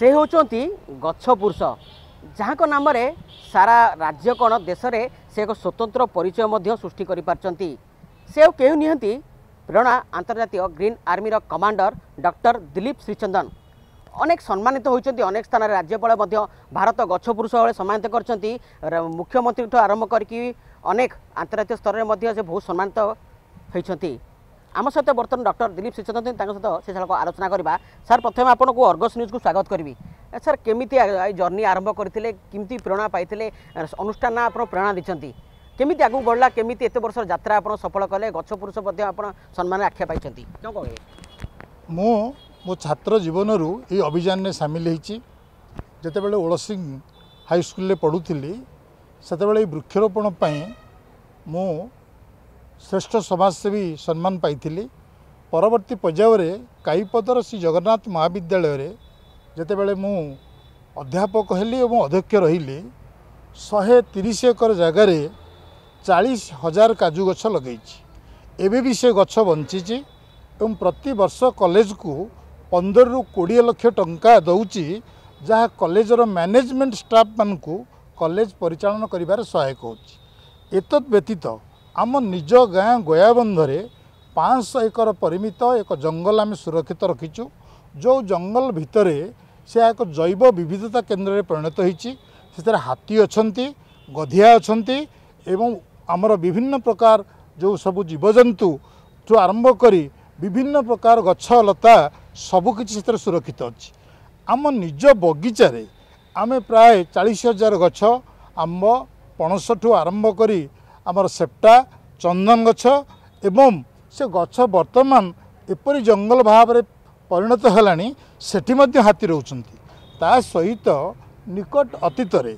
ସେ ହେଉଛନ୍ତି ଗଛ ପୁରୁଷ ଯାହାଙ୍କ ନାମରେ ସାରା ରାଜ୍ୟ କ'ଣ ଦେଶରେ ସେ ଏକ ସ୍ୱତନ୍ତ୍ର ପରିଚୟ ମଧ୍ୟ ସୃଷ୍ଟି କରିପାରିଛନ୍ତି ସେ ଆଉ କେଉଁ ନିହନ୍ତି ପ୍ରେରଣା ଆନ୍ତର୍ଜାତୀୟ ଗ୍ରୀନ୍ ଆର୍ମିର କମାଣ୍ଡର ଡକ୍ଟର ଦିଲୀପ ଶ୍ରୀଚନ୍ଦନ ଅନେକ ସମ୍ମାନିତ ହୋଇଛନ୍ତି ଅନେକ ସ୍ଥାନରେ ରାଜ୍ୟପାଳ ମଧ୍ୟ ଭାରତ ଗଛ ପୁରୁଷ ଭଳି ସମ୍ମାନିତ କରିଛନ୍ତି ମୁଖ୍ୟମନ୍ତ୍ରୀଠୁ ଆରମ୍ଭ କରିକି ଅନେକ ଆନ୍ତର୍ଜାତୀୟ ସ୍ତରରେ ମଧ୍ୟ ସେ ବହୁତ ସମ୍ମାନିତ ହୋଇଛନ୍ତି ଆମ ସହିତ ବର୍ତ୍ତମାନ ଡକ୍ଟର ଦିଲୀପ ସିଚନ୍ଦ୍ରୀ ତାଙ୍କ ସହିତ ସେସଳକ ଆଲୋଚନା କରିବା ସାର୍ ପ୍ରଥମେ ଆପଣଙ୍କୁ ଅର୍ଗସ୍ ନ୍ୟୁଜ୍କୁ ସ୍ୱାଗତ କରିବି ସାର୍ କେମିତି ଏଇ ଜର୍ଣ୍ଣି ଆରମ୍ଭ କରିଥିଲେ କେମିତି ପ୍ରେରଣା ପାଇଥିଲେ ଅନୁଷ୍ଠାନ ନା ଆପଣ ପ୍ରେରଣା ଦେଇଛନ୍ତି କେମିତି ଆଗକୁ ବଢ଼ିଲା କେମିତି ଏତେ ବର୍ଷର ଯାତ୍ରା ଆପଣ ସଫଳ କଲେ ଗଛ ପୁରୁଷ ମଧ୍ୟ ଆପଣ ସମ୍ମାନରେ ଆଖ୍ୟା ପାଇଛନ୍ତି କ'ଣ କହିବେ ମୁଁ ମୋ ଛାତ୍ର ଜୀବନରୁ ଏଇ ଅଭିଯାନରେ ସାମିଲ ହୋଇଛି ଯେତେବେଳେ ଓଳସିଂ ହାଇସ୍କୁଲରେ ପଢ଼ୁଥିଲି ସେତେବେଳେ ଏଇ ବୃକ୍ଷରୋପଣ ପାଇଁ ମୁଁ ଶ୍ରେଷ୍ଠ ସମାଜସେବୀ ସମ୍ମାନ ପାଇଥିଲି ପରବର୍ତ୍ତୀ ପର୍ଯ୍ୟାୟରେ କାଇପଦର ଶ୍ରୀ ଜଗନ୍ନାଥ ମହାବିଦ୍ୟାଳୟରେ ଯେତେବେଳେ ମୁଁ ଅଧ୍ୟାପକ ହେଲି ଏବଂ ଅଧ୍ୟକ୍ଷ ରହିଲି ଶହେ ତିରିଶ ଏକର ଜାଗାରେ ଚାଳିଶ ହଜାର କାଜୁ ଗଛ ଲଗେଇଛି ଏବେ ବି ସେ ଗଛ ବଞ୍ଚିଛି ଏବଂ ପ୍ରତିବର୍ଷ କଲେଜକୁ ପନ୍ଦରରୁ କୋଡ଼ିଏ ଲକ୍ଷ ଟଙ୍କା ଦେଉଛି ଯାହା କଲେଜର ମ୍ୟାନେଜମେଣ୍ଟ ଷ୍ଟାଫ୍ମାନଙ୍କୁ କଲେଜ ପରିଚାଳନା କରିବାରେ ସହାୟକ ହେଉଛି ଏତଦ୍ ବ୍ୟତୀତ ଆମ ନିଜ ଗାଁ ଗୟାବନ୍ଧରେ ପାଞ୍ଚଶହ ଏକର ପରିମିତ ଏକ ଜଙ୍ଗଲ ଆମେ ସୁରକ୍ଷିତ ରଖିଛୁ ଯେଉଁ ଜଙ୍ଗଲ ଭିତରେ ସେ ଏକ ଜୈବ ବିବିଧତା କେନ୍ଦ୍ରରେ ପରିଣତ ହୋଇଛି ସେଥିରେ ହାତୀ ଅଛନ୍ତି ଗଧିଆ ଅଛନ୍ତି ଏବଂ ଆମର ବିଭିନ୍ନ ପ୍ରକାର ଯେଉଁ ସବୁ ଜୀବଜନ୍ତୁଠୁ ଆରମ୍ଭ କରି ବିଭିନ୍ନ ପ୍ରକାର ଗଛ ଲତା ସବୁକିଛି ସେଥିରେ ସୁରକ୍ଷିତ ଅଛି ଆମ ନିଜ ବଗିଚାରେ ଆମେ ପ୍ରାୟ ଚାଳିଶ ହଜାର ଗଛ ଆମ୍ବ ପଣସଠୁ ଆରମ୍ଭ କରି ଆମର ସେପ୍ଟା ଚନ୍ଦନ ଗଛ ଏବଂ ସେ ଗଛ ବର୍ତ୍ତମାନ ଏପରି ଜଙ୍ଗଲ ଭାବରେ ପରିଣତ ହେଲାଣି ସେଠି ମଧ୍ୟ ହାତୀ ରହୁଛନ୍ତି ତା ସହିତ ନିକଟ ଅତୀତରେ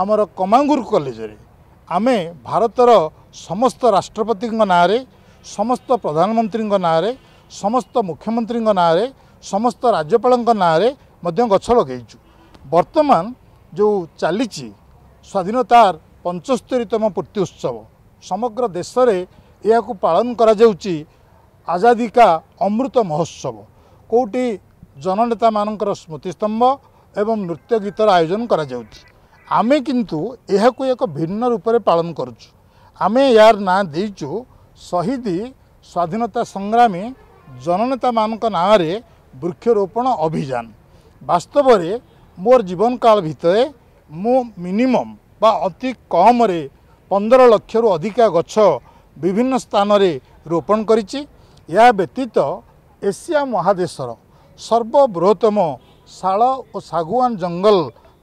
ଆମର କମାଙ୍ଗୁର କଲେଜରେ ଆମେ ଭାରତର ସମସ୍ତ ରାଷ୍ଟ୍ରପତିଙ୍କ ନାଁରେ ସମସ୍ତ ପ୍ରଧାନମନ୍ତ୍ରୀଙ୍କ ନାଁରେ ସମସ୍ତ ମୁଖ୍ୟମନ୍ତ୍ରୀଙ୍କ ନାଁରେ ସମସ୍ତ ରାଜ୍ୟପାଳଙ୍କ ନାଁରେ ମଧ୍ୟ ଗଛ ଲଗାଇଛୁ ବର୍ତ୍ତମାନ ଯେଉଁ ଚାଲିଛି ସ୍ୱାଧୀନତାର ପଞ୍ଚସ୍ତରୀତମ ପୂର୍ତ୍ତି ଉତ୍ସବ ସମଗ୍ର ଦେଶରେ ଏହାକୁ ପାଳନ କରାଯାଉଛି ଆଜାଦିକା ଅମୃତ ମହୋତ୍ସବ କେଉଁଠି ଜନନେତାମାନଙ୍କର ସ୍ମୃତିସ୍ତମ୍ଭ ଏବଂ ନୃତ୍ୟ ଗୀତର ଆୟୋଜନ କରାଯାଉଛି ଆମେ କିନ୍ତୁ ଏହାକୁ ଏକ ଭିନ୍ନ ରୂପରେ ପାଳନ କରୁଛୁ ଆମେ ଏହାର ନାଁ ଦେଇଛୁ ଶହୀଦ ସ୍ୱାଧୀନତା ସଂଗ୍ରାମୀ ଜନନେତାମାନଙ୍କ ନାଁରେ ବୃକ୍ଷରୋପଣ ଅଭିଯାନ ବାସ୍ତବରେ ମୋର ଜୀବନକାଳ ଭିତରେ ମୁଁ ମିନିମମ୍ ବା ଅତି କମ୍ରେ ପନ୍ଦର ଲକ୍ଷରୁ ଅଧିକା ଗଛ ବିଭିନ୍ନ ସ୍ଥାନରେ ରୋପଣ କରିଛି ଏହା ବ୍ୟତୀତ ଏସିଆ ମହାଦେଶର ସର୍ବବୃହତ୍ତମ ଶାଳ ଓ ଶାଗୁଆନ ଜଙ୍ଗଲ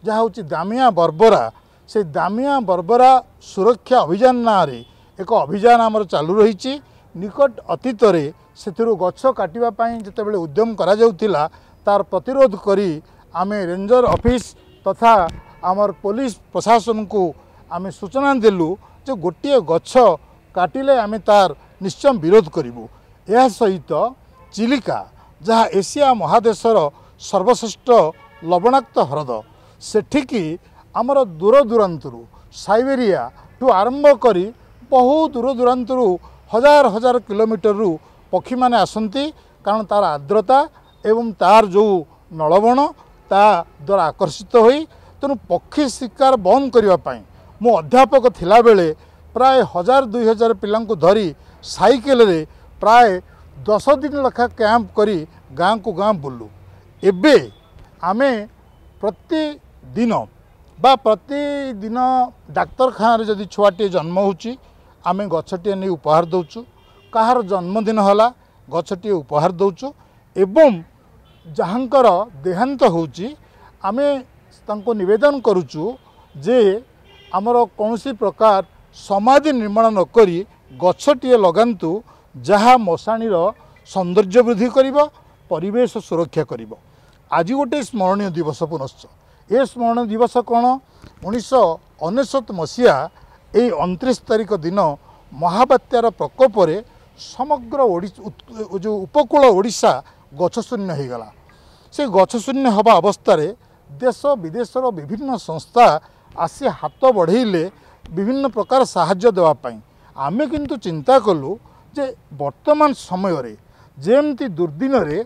ଯାହା ହେଉଛି ଦାମିଆ ବର୍ବରା ସେ ଦାମିଆ ବର୍ବରା ସୁରକ୍ଷା ଅଭିଯାନ ନାଁରେ ଏକ ଅଭିଯାନ ଆମର ଚାଲୁ ରହିଛି ନିକଟ ଅତୀତରେ ସେଥିରୁ ଗଛ କାଟିବା ପାଇଁ ଯେତେବେଳେ ଉଦ୍ୟମ କରାଯାଉଥିଲା ତା'ର ପ୍ରତିରୋଧ କରି ଆମେ ରେଞ୍ଜର ଅଫିସ୍ ତଥା ଆମର ପୋଲିସ ପ୍ରଶାସନକୁ ଆମେ ସୂଚନା ଦେଲୁ ଯେ ଗୋଟିଏ ଗଛ କାଟିଲେ ଆମେ ତାର ନିଶ୍ଚୟ ବିରୋଧ କରିବୁ ଏହା ସହିତ ଚିଲିକା ଯାହା ଏସିଆ ମହାଦେଶର ସର୍ବଶ୍ରେଷ୍ଠ ଲବଣାକ୍ତ ହ୍ରଦ ସେଠିକି ଆମର ଦୂରଦୂରାନ୍ତରୁ ସାଇବେରିଆଠୁ ଆରମ୍ଭ କରି ବହୁ ଦୂରଦୂରାନ୍ତରୁ ହଜାର ହଜାର କିଲୋମିଟରରୁ ପକ୍ଷୀମାନେ ଆସନ୍ତି କାରଣ ତା'ର ଆର୍ଦ୍ରତା ଏବଂ ତା'ର ଯେଉଁ ନଳବଣ ତା ଦ୍ୱାରା ଆକର୍ଷିତ ହୋଇ ତେଣୁ ପକ୍ଷୀ ଶିକାର ବନ୍ଦ କରିବା ପାଇଁ ମୁଁ ଅଧ୍ୟାପକ ଥିଲାବେଳେ ପ୍ରାୟ ହଜାର ଦୁଇ ହଜାର ପିଲାଙ୍କୁ ଧରି ସାଇକେଲରେ ପ୍ରାୟ ଦଶ ଦିନ ଲେଖା କ୍ୟାମ୍ପ କରି ଗାଁକୁ ଗାଁ ବୁଲୁ ଏବେ ଆମେ ପ୍ରତିଦିନ ବା ପ୍ରତିଦିନ ଡାକ୍ତରଖାନାରେ ଯଦି ଛୁଆଟିଏ ଜନ୍ମ ହେଉଛି ଆମେ ଗଛଟିଏ ନେଇ ଉପହାର ଦେଉଛୁ କାହାର ଜନ୍ମଦିନ ହେଲା ଗଛଟିଏ ଉପହାର ଦେଉଛୁ ଏବଂ ଯାହାଙ୍କର ଦେହାନ୍ତ ହେଉଛି ଆମେ ତାଙ୍କୁ ନିବେଦନ କରୁଛୁ ଯେ ଆମର କୌଣସି ପ୍ରକାର ସମାଧି ନିର୍ମାଣ ନ କରି ଗଛଟିଏ ଲଗାନ୍ତୁ ଯାହା ମଶାଣିର ସୌନ୍ଦର୍ଯ୍ୟ ବୃଦ୍ଧି କରିବ ପରିବେଶ ସୁରକ୍ଷା କରିବ ଆଜି ଗୋଟିଏ ସ୍ମରଣୀୟ ଦିବସ ପୁନଶ୍ଚ ଏ ସ୍ମରଣୀୟ ଦିବସ କ'ଣ ଉଣେଇଶହ ଅନେଶତ ମସିହା ଏଇ ଅଣତିରିଶ ତାରିଖ ଦିନ ମହାବାତ୍ୟାର ପ୍ରକୋପରେ ସମଗ୍ର ଯେଉଁ ଉପକୂଳ ଓଡ଼ିଶା ଗଛ ଶୂନ୍ୟ ହୋଇଗଲା ସେ ଗଛ ଶୂନ୍ୟ ହେବା ଅବସ୍ଥାରେ ଦେଶ ବିଦେଶର ବିଭିନ୍ନ ସଂସ୍ଥା ଆସି ହାତ ବଢ଼େଇଲେ ବିଭିନ୍ନ ପ୍ରକାର ସାହାଯ୍ୟ ଦେବା ପାଇଁ ଆମେ କିନ୍ତୁ ଚିନ୍ତା କଲୁ ଯେ ବର୍ତ୍ତମାନ ସମୟରେ ଯେମିତି ଦୁର୍ଦ୍ଦିନରେ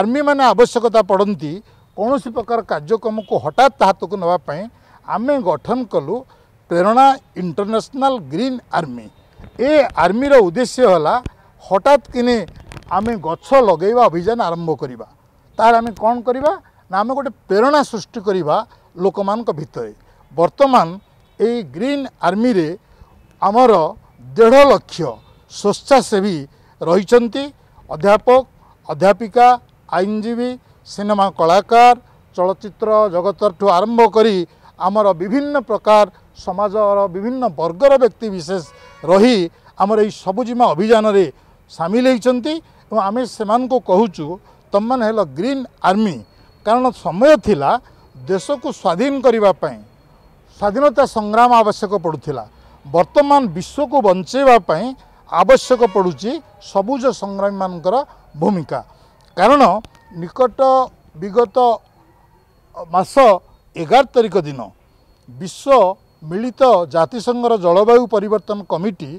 ଆର୍ମିମାନେ ଆବଶ୍ୟକତା ପଡ଼ନ୍ତି କୌଣସି ପ୍ରକାର କାର୍ଯ୍ୟକ୍ରମକୁ ହଠାତ୍ ହାତକୁ ନେବା ପାଇଁ ଆମେ ଗଠନ କଲୁ ପ୍ରେରଣା ଇଣ୍ଟରନ୍ୟାସନାଲ୍ ଗ୍ରୀନ୍ ଆର୍ମି ଏ ଆର୍ମିର ଉଦ୍ଦେଶ୍ୟ ହେଲା ହଠାତ୍ କିନି ଆମେ ଗଛ ଲଗାଇବା ଅଭିଯାନ ଆରମ୍ଭ କରିବା ତାହେଲେ ଆମେ କ'ଣ କରିବା ନା ଆମେ ଗୋଟେ ପ୍ରେରଣା ସୃଷ୍ଟି କରିବା ଲୋକମାନଙ୍କ ଭିତରେ ବର୍ତ୍ତମାନ ଏଇ ଗ୍ରୀନ୍ ଆର୍ମିରେ ଆମର ଦେଢ଼ ଲକ୍ଷ ସ୍ୱେଚ୍ଛାସେବୀ ରହିଛନ୍ତି ଅଧ୍ୟାପକ ଅଧ୍ୟାପିକା ଆଇନଜୀବୀ ସିନେମା କଳାକାର ଚଳଚ୍ଚିତ୍ର ଜଗତଠୁ ଆରମ୍ଭ କରି ଆମର ବିଭିନ୍ନ ପ୍ରକାର ସମାଜର ବିଭିନ୍ନ ବର୍ଗର ବ୍ୟକ୍ତି ବିଶେଷ ରହି ଆମର ଏଇ ସବୁଜିମା ଅଭିଯାନରେ ସାମିଲ ହୋଇଛନ୍ତି ଏବଂ ଆମେ ସେମାନଙ୍କୁ କହୁଛୁ ତମମାନେ ହେଲ ଗ୍ରୀନ୍ ଆର୍ମି କାରଣ ସମୟ ଥିଲା ଦେଶକୁ ସ୍ୱାଧୀନ କରିବା ପାଇଁ ସ୍ୱାଧୀନତା ସଂଗ୍ରାମ ଆବଶ୍ୟକ ପଡ଼ୁଥିଲା ବର୍ତ୍ତମାନ ବିଶ୍ୱକୁ ବଞ୍ଚାଇବା ପାଇଁ ଆବଶ୍ୟକ ପଡ଼ୁଛି ସବୁଜ ସଂଗ୍ରାମୀମାନଙ୍କର ଭୂମିକା କାରଣ ନିକଟ ବିଗତ ମାସ ଏଗାର ତାରିଖ ଦିନ ବିଶ୍ୱ ମିଳିତ ଜାତିସଂଘର ଜଳବାୟୁ ପରିବର୍ତ୍ତନ କମିଟି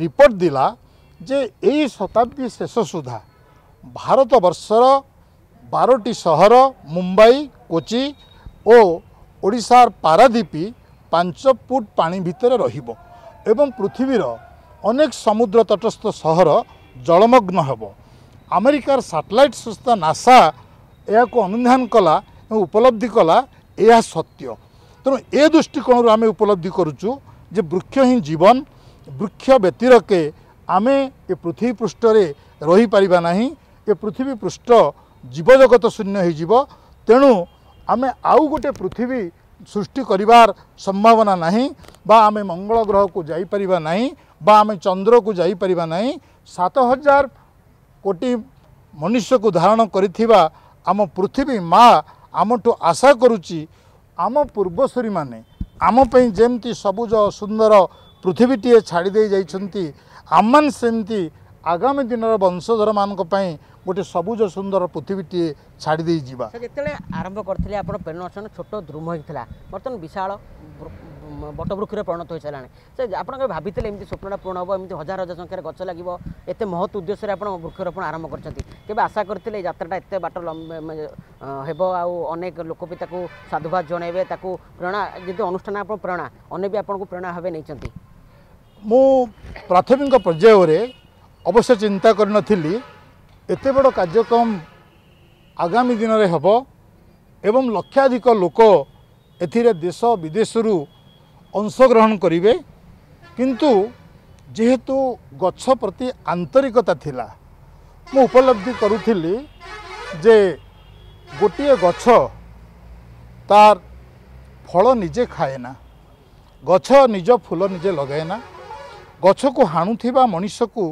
ରିପୋର୍ଟ ଦେଲା ଯେ ଏଇ ଶତାବ୍ଦୀ ଶେଷ ସୁଦ୍ଧା ଭାରତବର୍ଷର ବାରଟି ସହର ମୁମ୍ବାଇ କୋଚି ଓ ଓଡ଼ିଶାର ପାରାଦ୍ୱୀପ ପାଞ୍ଚ ଫୁଟ ପାଣି ଭିତରେ ରହିବ ଏବଂ ପୃଥିବୀର ଅନେକ ସମୁଦ୍ର ତଟସ୍ଥ ସହର ଜଳମଗ୍ନ ହେବ ଆମେରିକାର ସାଟେଲାଇଟ୍ ସଂସ୍ଥା ନାସା ଏହାକୁ ଅନୁଧ୍ୟାନ କଲା ଏବଂ ଉପଲବ୍ଧି କଲା ଏହା ସତ୍ୟ ତେଣୁ ଏ ଦୃଷ୍ଟିକୋଣରୁ ଆମେ ଉପଲବ୍ଧି କରୁଛୁ ଯେ ବୃକ୍ଷ ହିଁ ଜୀବନ ବୃକ୍ଷ ବ୍ୟତିରକେ ଆମେ ଏ ପୃଥିବୀ ପୃଷ୍ଠରେ ରହିପାରିବା ନାହିଁ ଏ ପୃଥିବୀ ପୃଷ୍ଠ ଜୀବଜଗତ ଶୂନ୍ୟ ହୋଇଯିବ ତେଣୁ ଆମେ ଆଉ ଗୋଟେ ପୃଥିବୀ ସୃଷ୍ଟି କରିବାର ସମ୍ଭାବନା ନାହିଁ ବା ଆମେ ମଙ୍ଗଳ ଗ୍ରହକୁ ଯାଇପାରିବା ନାହିଁ ବା ଆମେ ଚନ୍ଦ୍ରକୁ ଯାଇପାରିବା ନାହିଁ ସାତ ହଜାର କୋଟି ମନୁଷ୍ୟକୁ ଧାରଣ କରିଥିବା ଆମ ପୃଥିବୀ ମା ଆମଠୁ ଆଶା କରୁଛି ଆମ ପୂର୍ବସୂରୀମାନେ ଆମ ପାଇଁ ଯେମିତି ସବୁଜ ସୁନ୍ଦର ପୃଥିବୀଟିଏ ଛାଡ଼ି ଦେଇ ଯାଇଛନ୍ତି ଆମମାନେ ସେମିତି ଆଗାମୀ ଦିନର ବଂଶଧରମାନଙ୍କ ପାଇଁ ଗୋଟେ ସବୁଜ ସୁନ୍ଦର ପୃଥିବୀଟିଏ ଛାଡ଼ି ଦେଇଯିବା ଯେତେବେଳେ ଆରମ୍ଭ କରିଥିଲେ ଆପଣ ପେନ୍ ଛୋଟ ଦୃମ ହୋଇଥିଲା ବର୍ତ୍ତମାନ ବିଶାଳ ବଟବୃକ୍ଷରେ ପରିଣତ ହୋଇସାରିଲାଣି ସେ ଆପଣ କେବେ ଭାବିଥିଲେ ଏମିତି ସ୍ୱପ୍ନଟା ପୂରଣ ହେବ ଏମିତି ହଜାର ହଜାର ସଂଖ୍ୟାରେ ଗଛ ଲାଗିବ ଏତେ ମହତ ଉଦ୍ଦେଶ୍ୟରେ ଆପଣ ବୃକ୍ଷରୋପଣ ଆରମ୍ଭ କରିଛନ୍ତି କେବେ ଆଶା କରିଥିଲେ ଏ ଯାତ୍ରାଟା ଏତେ ବାଟ ହେବ ଆଉ ଅନେକ ଲୋକ ବି ତାକୁ ସାଧୁବାଦ ଜଣାଇବେ ତାକୁ ପ୍ରେରଣା ଯେତେ ଅନୁଷ୍ଠାନ ଆପଣ ପ୍ରେରଣା ଅନେକ ବି ଆପଣଙ୍କୁ ପ୍ରେରଣା ଭାବେ ନେଇଛନ୍ତି ମୁଁ ପ୍ରାଥମିକ ପର୍ଯ୍ୟାୟରେ অবশ্য চিন্তা করি এত বড় কার্যক্রম আগামী দিনে হব এবং লক্ষাধিক লোক এথিরে দেশ বিদেশর অংশগ্রহণ করবে কিন্তু যেহেতু গছ প্রতি আন্তরিকতা লা উপলব্ধি করুলি যে গোটিয়ে গছ তার ফল নিজে খায়ে না গছ নিজ ফুল নিজে লগায় না গছকু হাণুথিবা মানুষকে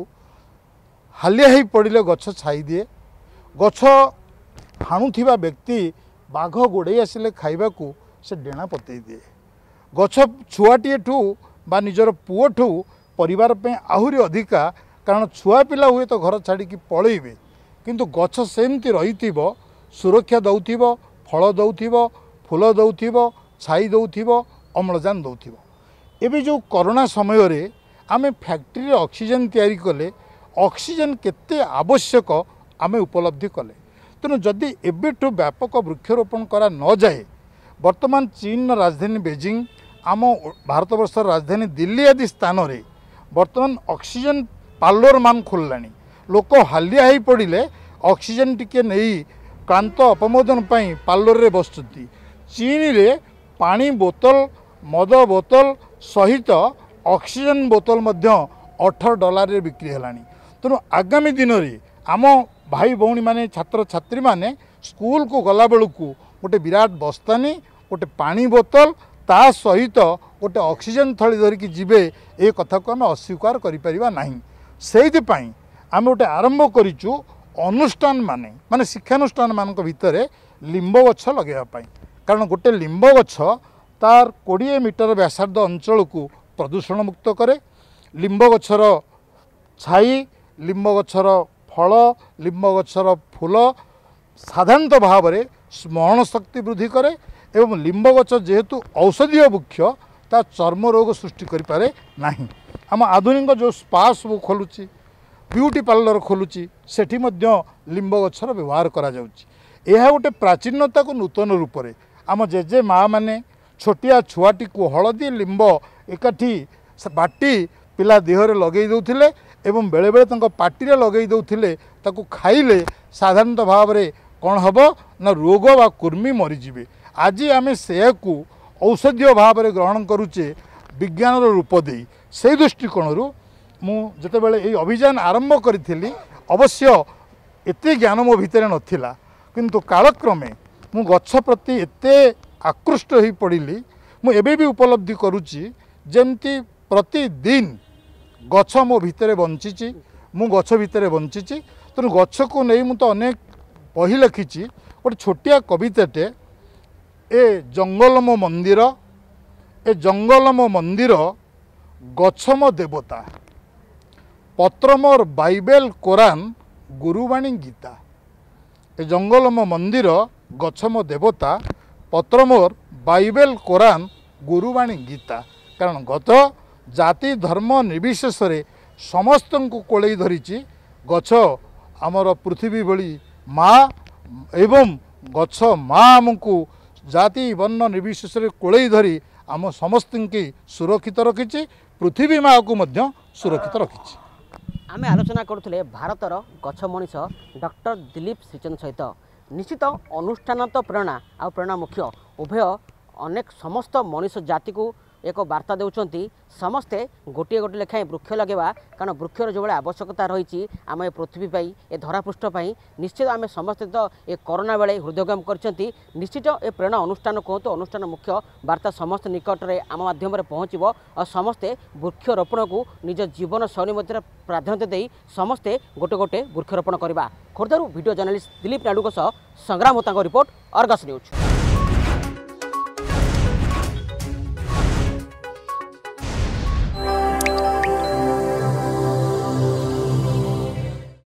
ହାଲିଆ ହେଇ ପଡ଼ିଲେ ଗଛ ଛାଇଦିଏ ଗଛ ହାଣୁଥିବା ବ୍ୟକ୍ତି ବାଘ ଗୋଡ଼େଇ ଆସିଲେ ଖାଇବାକୁ ସେ ଡେଣା ପତେଇ ଦିଏ ଗଛ ଛୁଆଟିଏଠୁ ବା ନିଜର ପୁଅଠୁ ପରିବାର ପାଇଁ ଆହୁରି ଅଧିକା କାରଣ ଛୁଆ ପିଲା ହୁଏତ ଘର ଛାଡ଼ିକି ପଳେଇବେ କିନ୍ତୁ ଗଛ ସେମିତି ରହିଥିବ ସୁରକ୍ଷା ଦେଉଥିବ ଫଳ ଦେଉଥିବ ଫୁଲ ଦେଉଥିବ ଛାଇ ଦେଉଥିବ ଅମ୍ଳଜାନ ଦେଉଥିବ ଏବେ ଯେଉଁ କରୋନା ସମୟରେ ଆମେ ଫ୍ୟାକ୍ଟ୍ରିରେ ଅକ୍ସିଜେନ୍ ତିଆରି କଲେ ଅକ୍ସିଜେନ୍ କେତେ ଆବଶ୍ୟକ ଆମେ ଉପଲବ୍ଧି କଲେ ତେଣୁ ଯଦି ଏବେଠୁ ବ୍ୟାପକ ବୃକ୍ଷରୋପଣ କରା ନଯାଏ ବର୍ତ୍ତମାନ ଚୀନର ରାଜଧାନୀ ବେଜିଂ ଆମ ଭାରତବର୍ଷର ରାଜଧାନୀ ଦିଲ୍ଲୀ ଆଦି ସ୍ଥାନରେ ବର୍ତ୍ତମାନ ଅକ୍ସିଜେନ୍ ପାର୍ଲରମାନ ଖୋଲିଲାଣି ଲୋକ ହାଲିଆ ହୋଇପଡ଼ିଲେ ଅକ୍ସିଜେନ୍ ଟିକିଏ ନେଇ କ୍ଳାନ୍ତ ଅପମୋଦନ ପାଇଁ ପାର୍ଲରରେ ବସୁଛନ୍ତି ଚୀନରେ ପାଣି ବୋତଲ ମଦ ବୋତଲ ସହିତ ଅକ୍ସିଜେନ୍ ବୋତଲ ମଧ୍ୟ ଅଠର ଡଲାରରେ ବିକ୍ରି ହେଲାଣି ତେଣୁ ଆଗାମୀ ଦିନରେ ଆମ ଭାଇ ଭଉଣୀମାନେ ଛାତ୍ରଛାତ୍ରୀମାନେ ସ୍କୁଲକୁ ଗଲାବେଳକୁ ଗୋଟେ ବିରାଟ ବସ୍ତାନୀ ଗୋଟେ ପାଣି ବୋତଲ ତା ସହିତ ଗୋଟେ ଅକ୍ସିଜେନ୍ ଥଳି ଧରିକି ଯିବେ ଏ କଥାକୁ ଆମେ ଅସ୍ୱୀକାର କରିପାରିବା ନାହିଁ ସେଇଥିପାଇଁ ଆମେ ଗୋଟେ ଆରମ୍ଭ କରିଛୁ ଅନୁଷ୍ଠାନମାନେ ମାନେ ଶିକ୍ଷାନୁଷ୍ଠାନମାନଙ୍କ ଭିତରେ ଲିମ୍ବ ଗଛ ଲଗାଇବା ପାଇଁ କାରଣ ଗୋଟେ ଲିମ୍ବ ଗଛ ତାର କୋଡ଼ିଏ ମିଟର ବ୍ୟାସାର୍ଦ୍ଧ ଅଞ୍ଚଳକୁ ପ୍ରଦୂଷଣ ମୁକ୍ତ କରେ ଲିମ୍ବ ଗଛର ଛାଇ ଲିମ୍ବ ଗଛର ଫଳ ଲିମ୍ବ ଗଛର ଫୁଲ ସାଧାରଣତଃ ଭାବରେ ସ୍ମରଣ ଶକ୍ତି ବୃଦ୍ଧି କରେ ଏବଂ ଲିମ୍ବ ଗଛ ଯେହେତୁ ଔଷଧୀୟ ବୃକ୍ଷ ତା ଚର୍ମ ରୋଗ ସୃଷ୍ଟି କରିପାରେ ନାହିଁ ଆମ ଆଧୁନିକ ଯେଉଁ ସ୍ପା ସବୁ ଖୋଲୁଛି ବିୟୁଟି ପାର୍ଲର ଖୋଲୁଛି ସେଠି ମଧ୍ୟ ଲିମ୍ବ ଗଛର ବ୍ୟବହାର କରାଯାଉଛି ଏହା ଗୋଟିଏ ପ୍ରାଚୀନତାକୁ ନୂତନ ରୂପରେ ଆମ ଜେଜେ ମାଆ ମାନେ ଛୋଟିଆ ଛୁଆଟିକୁ ହଳଦୀ ଲିମ୍ବ ଏକାଠି ବାଟି ପିଲା ଦେହରେ ଲଗାଇ ଦେଉଥିଲେ ଏବଂ ବେଳେବେଳେ ତାଙ୍କ ପାଟିରେ ଲଗେଇ ଦେଉଥିଲେ ତାକୁ ଖାଇଲେ ସାଧାରଣତଃ ଭାବରେ କ'ଣ ହେବ ନା ରୋଗ ବା କୁର୍ମୀ ମରିଯିବେ ଆଜି ଆମେ ସେୟାକୁ ଔଷଧୀୟ ଭାବରେ ଗ୍ରହଣ କରୁଛେ ବିଜ୍ଞାନର ରୂପ ଦେଇ ସେଇ ଦୃଷ୍ଟିକୋଣରୁ ମୁଁ ଯେତେବେଳେ ଏଇ ଅଭିଯାନ ଆରମ୍ଭ କରିଥିଲି ଅବଶ୍ୟ ଏତେ ଜ୍ଞାନ ମୋ ଭିତରେ ନଥିଲା କିନ୍ତୁ କାଳକ୍ରମେ ମୁଁ ଗଛ ପ୍ରତି ଏତେ ଆକୃଷ୍ଟ ହୋଇପଡ଼ିଲି ମୁଁ ଏବେ ବି ଉପଲବ୍ଧି କରୁଛି ଯେମିତି ପ୍ରତିଦିନ ଗଛ ମୋ ଭିତରେ ବଞ୍ଚିଛି ମୁଁ ଗଛ ଭିତରେ ବଞ୍ଚିଛି ତେଣୁ ଗଛକୁ ନେଇ ମୁଁ ତ ଅନେକ ବହି ଲେଖିଛି ଗୋଟେ ଛୋଟିଆ କବିତାଟେ ଏ ଜଙ୍ଗଲ ମୋ ମନ୍ଦିର ଏ ଜଙ୍ଗଲ ମୋ ମନ୍ଦିର ଗଛ ମୋ ଦେବତା ପତ୍ର ମୋର ବାଇବେଲ କୋରାନ ଗୁରୁବାଣୀ ଗୀତା ଏ ଜଙ୍ଗଲ ମୋ ମନ୍ଦିର ଗଛ ମୋ ଦେବତା ପତ୍ର ମୋର ବାଇବେଲ କୋରାନ ଗୁରୁବାଣୀ ଗୀତା କାରଣ ଗତ ଜାତି ଧର୍ମ ନିର୍ବିଶେଷରେ ସମସ୍ତଙ୍କୁ କୋଳେଇ ଧରିଛି ଗଛ ଆମର ପୃଥିବୀ ଭଳି ମା ଏବଂ ଗଛ ମା ଆମକୁ ଜାତି ବର୍ଣ୍ଣ ନିର୍ବିଶେଷରେ କୋଳେଇ ଧରି ଆମ ସମସ୍ତଙ୍କୁ ସୁରକ୍ଷିତ ରଖିଛି ପୃଥିବୀ ମାଆକୁ ମଧ୍ୟ ସୁରକ୍ଷିତ ରଖିଛି ଆମେ ଆଲୋଚନା କରୁଥିଲେ ଭାରତର ଗଛ ମଣିଷ ଡକ୍ଟର ଦିଲୀପ ଶ୍ରୀଚନ୍ଦ ସହିତ ନିଶ୍ଚିତ ଅନୁଷ୍ଠାନ ତ ପ୍ରେରଣା ଆଉ ପ୍ରେରଣା ମୁଖ୍ୟ ଉଭୟ ଅନେକ ସମସ୍ତ ମଣିଷ ଜାତିକୁ ଏକ ବାର୍ତ୍ତା ଦେଉଛନ୍ତି ସମସ୍ତେ ଗୋଟିଏ ଗୋଟିଏ ଲେଖାଏଁ ବୃକ୍ଷ ଲଗାଇବା କାରଣ ବୃକ୍ଷର ଯେଉଁଭଳି ଆବଶ୍ୟକତା ରହିଛି ଆମ ଏ ପୃଥିବୀ ପାଇଁ ଏ ଧରାପୃଷ୍ଠ ପାଇଁ ନିଶ୍ଚିତ ଆମେ ସମସ୍ତେ ତ ଏ କରୋନା ବେଳେ ହୃଦୟଙ୍ଗମ କରିଛନ୍ତି ନିଶ୍ଚିତ ଏ ପ୍ରେରଣା ଅନୁଷ୍ଠାନ କୁହନ୍ତୁ ଅନୁଷ୍ଠାନ ମୁଖ୍ୟ ବାର୍ତ୍ତା ସମସ୍ତ ନିକଟରେ ଆମ ମାଧ୍ୟମରେ ପହଞ୍ଚିବ ଆଉ ସମସ୍ତେ ବୃକ୍ଷରୋପଣକୁ ନିଜ ଜୀବନଶୈଳୀ ମଧ୍ୟରେ ପ୍ରାଧାନ୍ୟ ଦେଇ ସମସ୍ତେ ଗୋଟେ ଗୋଟେ ବୃକ୍ଷରୋପଣ କରିବା ଖୋର୍ଦ୍ଧାରୁ ଭିଡ଼ିଓ ଜର୍ଣ୍ଣାଲିଷ୍ଟ ଦିଲ୍ଲୀପ ନାଡ଼ୁଙ୍କ ସହ ସଂଗ୍ରାମ ହୋତାଙ୍କ ରିପୋର୍ଟ ଅର୍ଗସ ନ୍ୟୁଜ୍